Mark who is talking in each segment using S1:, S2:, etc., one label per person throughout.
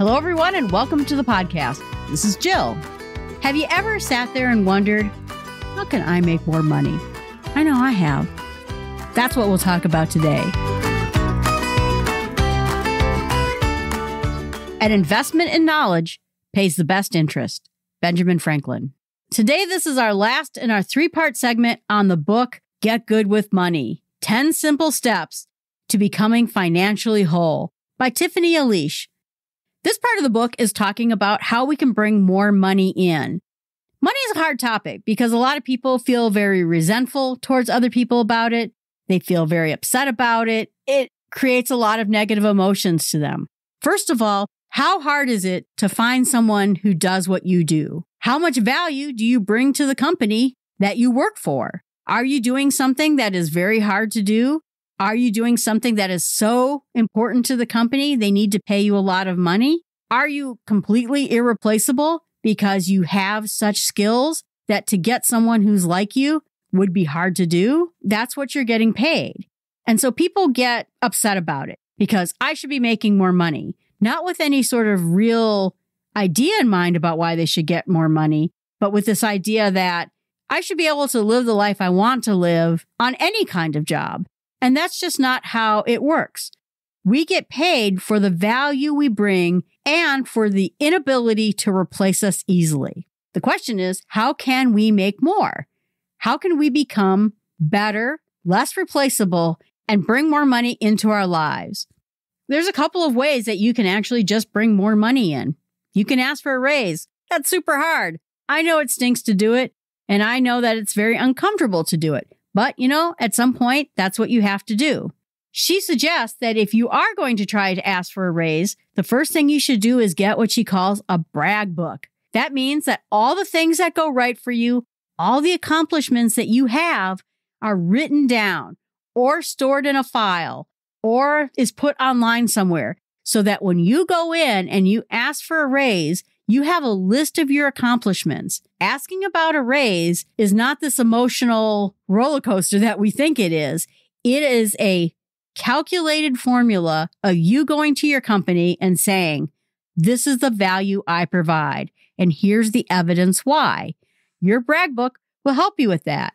S1: Hello, everyone, and welcome to the podcast. This is Jill. Have you ever sat there and wondered, how can I make more money? I know I have. That's what we'll talk about today. An investment in knowledge pays the best interest. Benjamin Franklin. Today, this is our last in our three part segment on the book Get Good with Money 10 Simple Steps to Becoming Financially Whole by Tiffany Elish, this part of the book is talking about how we can bring more money in. Money is a hard topic because a lot of people feel very resentful towards other people about it. They feel very upset about it. It creates a lot of negative emotions to them. First of all, how hard is it to find someone who does what you do? How much value do you bring to the company that you work for? Are you doing something that is very hard to do? Are you doing something that is so important to the company they need to pay you a lot of money? Are you completely irreplaceable because you have such skills that to get someone who's like you would be hard to do? That's what you're getting paid. And so people get upset about it because I should be making more money, not with any sort of real idea in mind about why they should get more money, but with this idea that I should be able to live the life I want to live on any kind of job. And that's just not how it works. We get paid for the value we bring and for the inability to replace us easily. The question is, how can we make more? How can we become better, less replaceable, and bring more money into our lives? There's a couple of ways that you can actually just bring more money in. You can ask for a raise. That's super hard. I know it stinks to do it, and I know that it's very uncomfortable to do it, but, you know, at some point, that's what you have to do. She suggests that if you are going to try to ask for a raise, the first thing you should do is get what she calls a brag book. That means that all the things that go right for you, all the accomplishments that you have are written down or stored in a file or is put online somewhere so that when you go in and you ask for a raise, you have a list of your accomplishments. Asking about a raise is not this emotional roller coaster that we think it is. It is a calculated formula of you going to your company and saying, This is the value I provide, and here's the evidence why. Your brag book will help you with that.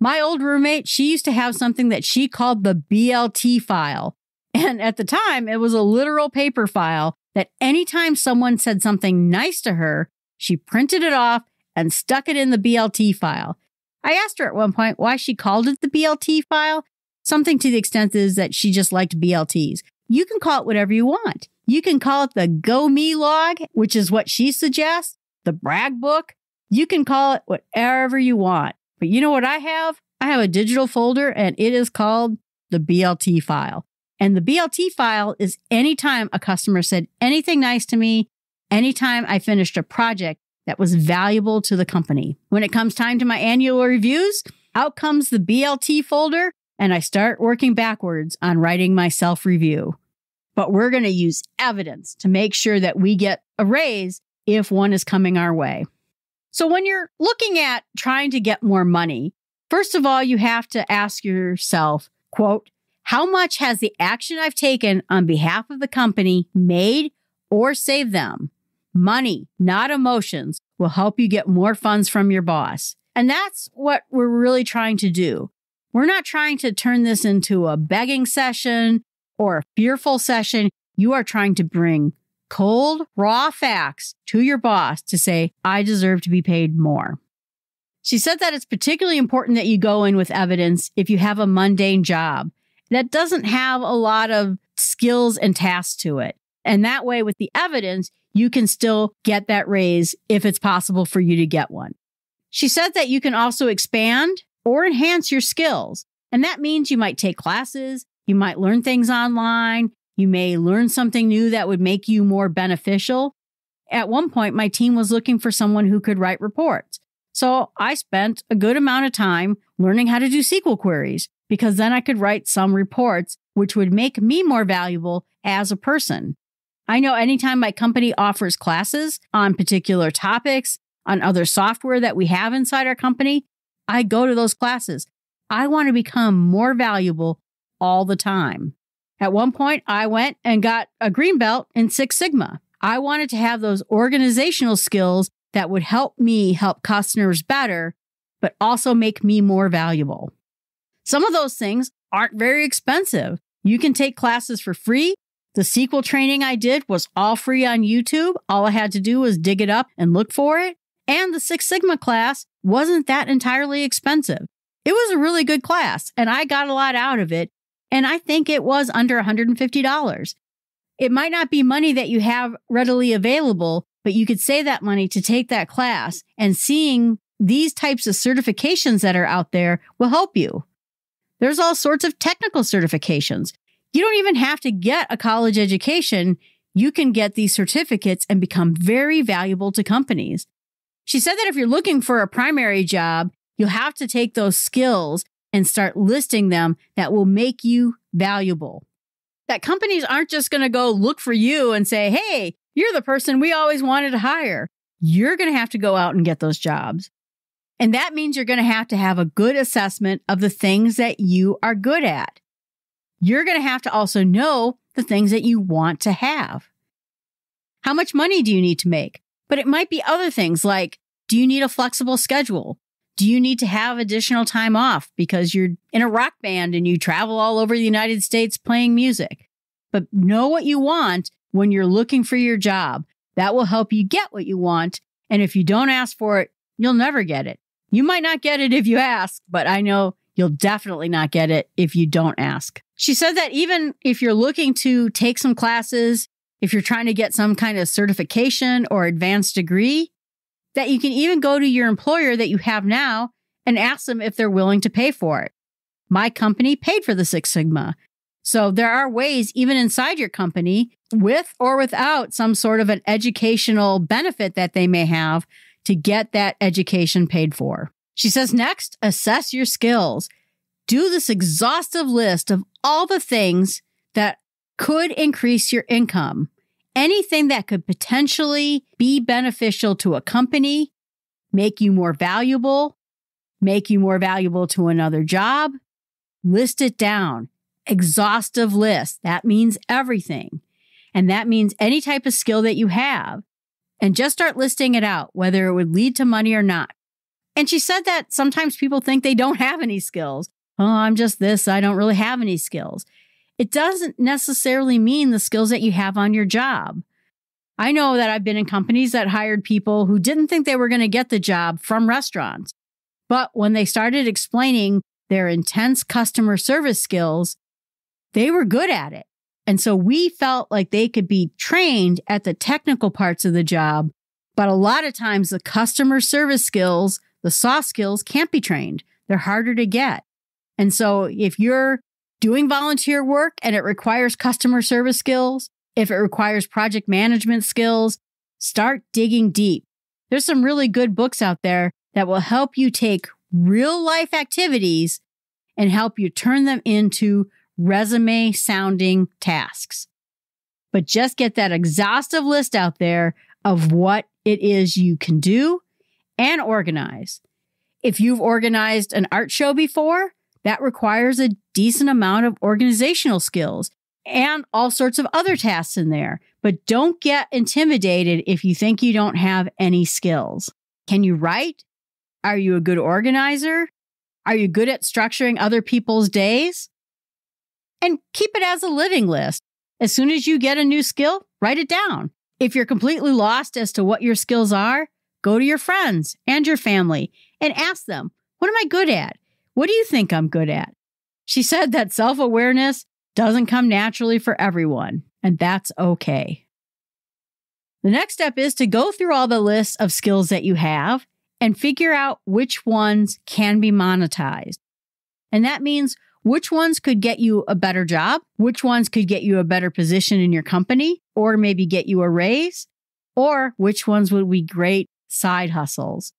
S1: My old roommate, she used to have something that she called the BLT file. And at the time, it was a literal paper file that anytime someone said something nice to her, she printed it off and stuck it in the BLT file. I asked her at one point why she called it the BLT file, something to the extent is that she just liked BLTs. You can call it whatever you want. You can call it the Go Me log, which is what she suggests, the brag book. You can call it whatever you want. But you know what I have? I have a digital folder and it is called the BLT file. And the BLT file is anytime a customer said anything nice to me, anytime I finished a project that was valuable to the company. When it comes time to my annual reviews, out comes the BLT folder, and I start working backwards on writing my self review. But we're going to use evidence to make sure that we get a raise if one is coming our way. So, when you're looking at trying to get more money, first of all, you have to ask yourself, quote, how much has the action I've taken on behalf of the company made or saved them? Money, not emotions, will help you get more funds from your boss. And that's what we're really trying to do. We're not trying to turn this into a begging session or a fearful session. You are trying to bring cold, raw facts to your boss to say, I deserve to be paid more. She said that it's particularly important that you go in with evidence if you have a mundane job that doesn't have a lot of skills and tasks to it. And that way, with the evidence, you can still get that raise if it's possible for you to get one. She said that you can also expand or enhance your skills. And that means you might take classes, you might learn things online, you may learn something new that would make you more beneficial. At one point, my team was looking for someone who could write reports. So I spent a good amount of time learning how to do SQL queries because then I could write some reports, which would make me more valuable as a person. I know anytime my company offers classes on particular topics, on other software that we have inside our company, I go to those classes. I want to become more valuable all the time. At one point, I went and got a green belt in Six Sigma. I wanted to have those organizational skills that would help me help customers better, but also make me more valuable. Some of those things aren't very expensive. You can take classes for free. The SQL training I did was all free on YouTube. All I had to do was dig it up and look for it. And the Six Sigma class wasn't that entirely expensive. It was a really good class, and I got a lot out of it. And I think it was under $150. It might not be money that you have readily available, but you could save that money to take that class. And seeing these types of certifications that are out there will help you. There's all sorts of technical certifications. You don't even have to get a college education. You can get these certificates and become very valuable to companies. She said that if you're looking for a primary job, you'll have to take those skills and start listing them that will make you valuable. That companies aren't just going to go look for you and say, hey, you're the person we always wanted to hire. You're going to have to go out and get those jobs. And that means you're going to have to have a good assessment of the things that you are good at. You're going to have to also know the things that you want to have. How much money do you need to make? But it might be other things like, do you need a flexible schedule? Do you need to have additional time off because you're in a rock band and you travel all over the United States playing music? But know what you want when you're looking for your job. That will help you get what you want. And if you don't ask for it, you'll never get it. You might not get it if you ask, but I know you'll definitely not get it if you don't ask. She said that even if you're looking to take some classes, if you're trying to get some kind of certification or advanced degree, that you can even go to your employer that you have now and ask them if they're willing to pay for it. My company paid for the Six Sigma. So there are ways, even inside your company, with or without some sort of an educational benefit that they may have, to get that education paid for. She says next, assess your skills. Do this exhaustive list of all the things that could increase your income. Anything that could potentially be beneficial to a company, make you more valuable, make you more valuable to another job. List it down. Exhaustive list. That means everything. And that means any type of skill that you have and just start listing it out, whether it would lead to money or not. And she said that sometimes people think they don't have any skills. Oh, I'm just this, I don't really have any skills. It doesn't necessarily mean the skills that you have on your job. I know that I've been in companies that hired people who didn't think they were going to get the job from restaurants. But when they started explaining their intense customer service skills, they were good at it. And so we felt like they could be trained at the technical parts of the job, but a lot of times the customer service skills, the soft skills can't be trained. They're harder to get. And so if you're doing volunteer work and it requires customer service skills, if it requires project management skills, start digging deep. There's some really good books out there that will help you take real life activities and help you turn them into resume sounding tasks. But just get that exhaustive list out there of what it is you can do and organize. If you've organized an art show before, that requires a decent amount of organizational skills and all sorts of other tasks in there. But don't get intimidated if you think you don't have any skills. Can you write? Are you a good organizer? Are you good at structuring other people's days? and keep it as a living list. As soon as you get a new skill, write it down. If you're completely lost as to what your skills are, go to your friends and your family and ask them, What am I good at? What do you think I'm good at? She said that self awareness doesn't come naturally for everyone, and that's okay. The next step is to go through all the lists of skills that you have and figure out which ones can be monetized. And that means which ones could get you a better job, which ones could get you a better position in your company, or maybe get you a raise, or which ones would be great side hustles.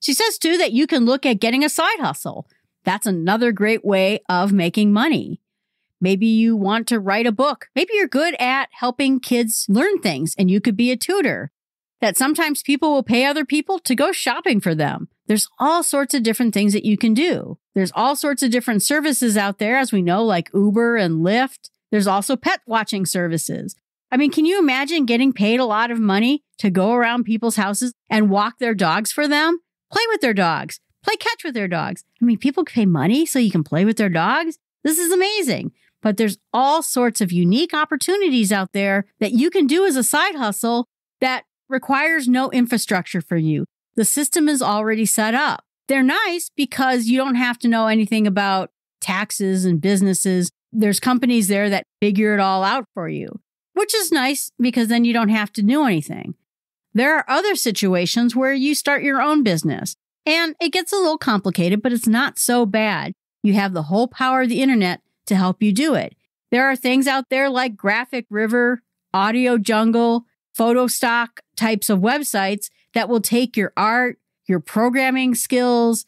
S1: She says too that you can look at getting a side hustle. That's another great way of making money. Maybe you want to write a book. Maybe you're good at helping kids learn things and you could be a tutor. That sometimes people will pay other people to go shopping for them. There's all sorts of different things that you can do. There's all sorts of different services out there, as we know, like Uber and Lyft. There's also pet watching services. I mean, can you imagine getting paid a lot of money to go around people's houses and walk their dogs for them? Play with their dogs, play catch with their dogs. I mean, people pay money so you can play with their dogs. This is amazing. But there's all sorts of unique opportunities out there that you can do as a side hustle that requires no infrastructure for you. The system is already set up. They're nice because you don't have to know anything about taxes and businesses. There's companies there that figure it all out for you, which is nice because then you don't have to do anything. There are other situations where you start your own business and it gets a little complicated, but it's not so bad. You have the whole power of the internet to help you do it. There are things out there like Graphic River, Audio Jungle, Photostock types of websites that will take your art, your programming skills,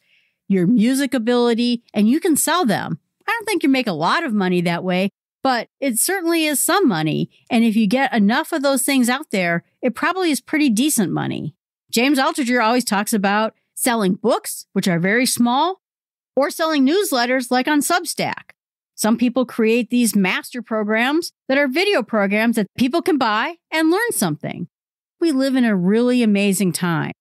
S1: your music ability, and you can sell them. I don't think you make a lot of money that way, but it certainly is some money. And if you get enough of those things out there, it probably is pretty decent money. James Altucher always talks about selling books, which are very small, or selling newsletters like on Substack. Some people create these master programs that are video programs that people can buy and learn something. We live in a really amazing time.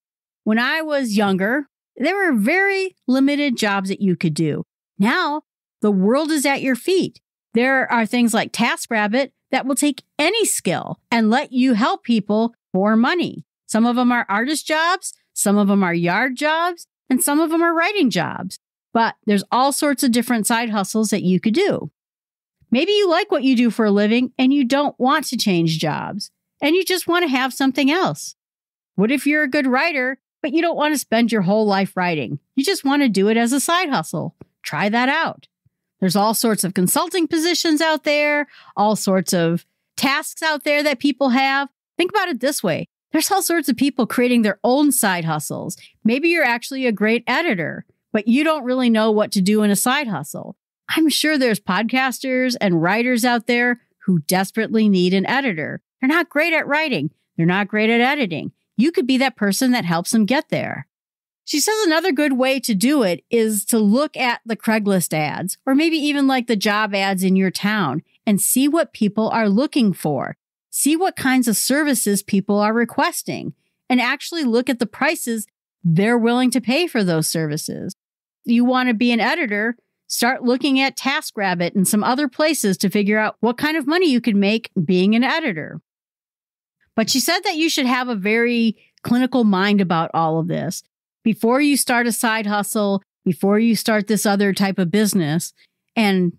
S1: When I was younger, there were very limited jobs that you could do. Now, the world is at your feet. There are things like TaskRabbit that will take any skill and let you help people for money. Some of them are artist jobs, some of them are yard jobs, and some of them are writing jobs. But there's all sorts of different side hustles that you could do. Maybe you like what you do for a living and you don't want to change jobs and you just want to have something else. What if you're a good writer but you don't want to spend your whole life writing. You just want to do it as a side hustle. Try that out. There's all sorts of consulting positions out there, all sorts of tasks out there that people have. Think about it this way there's all sorts of people creating their own side hustles. Maybe you're actually a great editor, but you don't really know what to do in a side hustle. I'm sure there's podcasters and writers out there who desperately need an editor. They're not great at writing, they're not great at editing you could be that person that helps them get there. She says another good way to do it is to look at the Craigslist ads or maybe even like the job ads in your town and see what people are looking for. See what kinds of services people are requesting and actually look at the prices they're willing to pay for those services. You want to be an editor, start looking at TaskRabbit and some other places to figure out what kind of money you could make being an editor. But she said that you should have a very clinical mind about all of this. Before you start a side hustle, before you start this other type of business and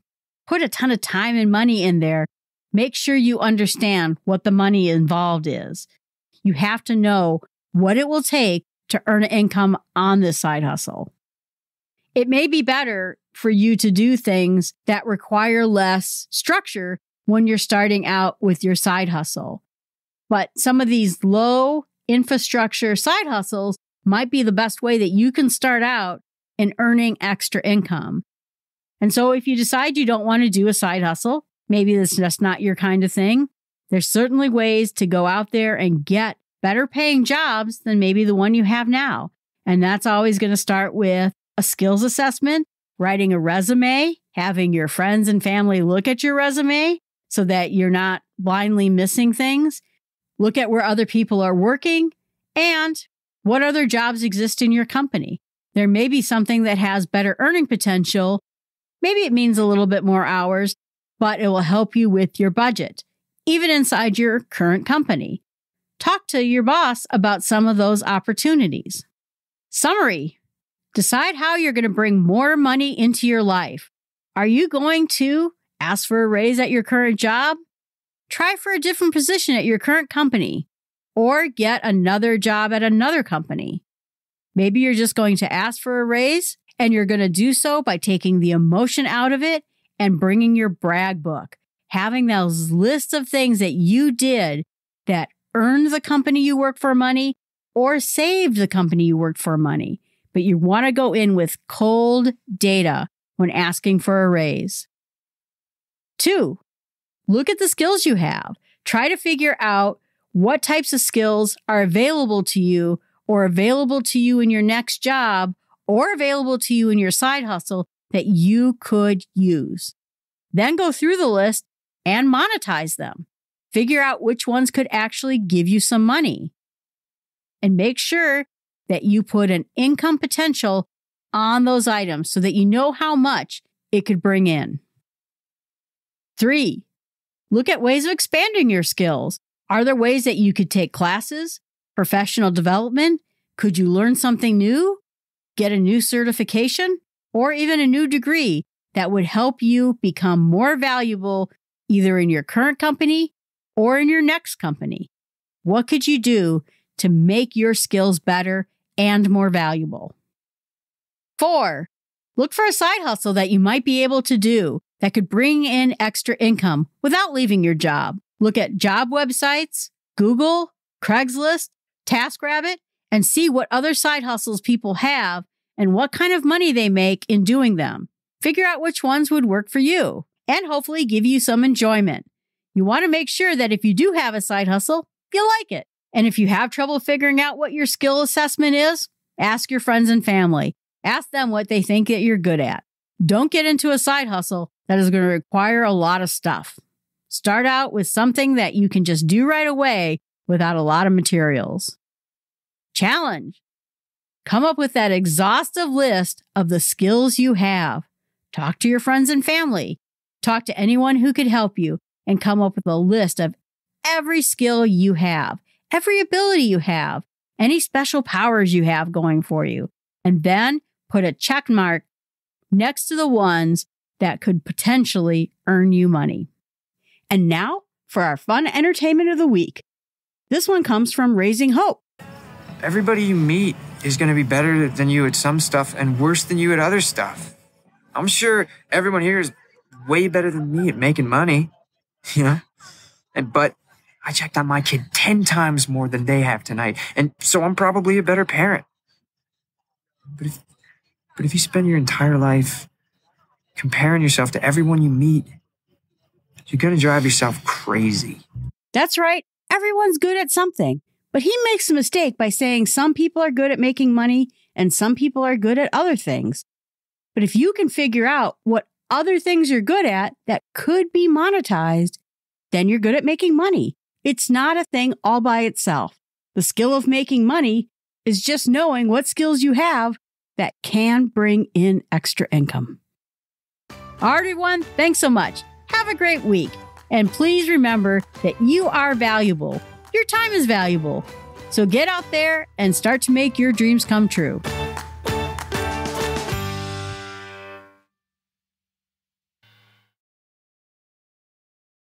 S1: put a ton of time and money in there, make sure you understand what the money involved is. You have to know what it will take to earn income on this side hustle. It may be better for you to do things that require less structure when you're starting out with your side hustle. But some of these low infrastructure side hustles might be the best way that you can start out in earning extra income. And so if you decide you don't want to do a side hustle, maybe that's just not your kind of thing, there's certainly ways to go out there and get better paying jobs than maybe the one you have now. And that's always going to start with a skills assessment, writing a resume, having your friends and family look at your resume so that you're not blindly missing things look at where other people are working and what other jobs exist in your company. There may be something that has better earning potential. Maybe it means a little bit more hours, but it will help you with your budget, even inside your current company. Talk to your boss about some of those opportunities. Summary Decide how you're going to bring more money into your life. Are you going to ask for a raise at your current job? Try for a different position at your current company or get another job at another company. Maybe you're just going to ask for a raise and you're going to do so by taking the emotion out of it and bringing your brag book, having those lists of things that you did that earned the company you work for money or saved the company you worked for money. But you want to go in with cold data when asking for a raise. Two, Look at the skills you have. Try to figure out what types of skills are available to you or available to you in your next job or available to you in your side hustle that you could use. Then go through the list and monetize them. Figure out which ones could actually give you some money. And make sure that you put an income potential on those items so that you know how much it could bring in. Three, Look at ways of expanding your skills. Are there ways that you could take classes, professional development? Could you learn something new, get a new certification, or even a new degree that would help you become more valuable either in your current company or in your next company? What could you do to make your skills better and more valuable? Four, look for a side hustle that you might be able to do that could bring in extra income without leaving your job. Look at job websites, Google, Craigslist, TaskRabbit, and see what other side hustles people have and what kind of money they make in doing them. Figure out which ones would work for you and hopefully give you some enjoyment. You want to make sure that if you do have a side hustle, you like it. And if you have trouble figuring out what your skill assessment is, ask your friends and family. Ask them what they think that you're good at. Don't get into a side hustle that is going to require a lot of stuff. Start out with something that you can just do right away without a lot of materials. Challenge. Come up with that exhaustive list of the skills you have. Talk to your friends and family. Talk to anyone who could help you and come up with a list of every skill you have, every ability you have, any special powers you have going for you. And then put a check mark next to the ones that could potentially earn you money. And now for our fun entertainment of the week. This one comes from Raising Hope. Everybody you meet is going to be better than you at some stuff and worse than you at other stuff. I'm sure everyone here is way better than me at making money, you know? And but I checked on my kid 10 times more than they have tonight, and so I'm probably a better parent. But if but if you spend your entire life comparing yourself to everyone you meet, you're going to drive yourself crazy. That's right. Everyone's good at something. But he makes a mistake by saying some people are good at making money and some people are good at other things. But if you can figure out what other things you're good at that could be monetized, then you're good at making money. It's not a thing all by itself. The skill of making money is just knowing what skills you have that can bring in extra income. Everyone, thanks so much. Have a great week. And please remember that you are valuable. Your time is valuable. So get out there and start to make your dreams come true.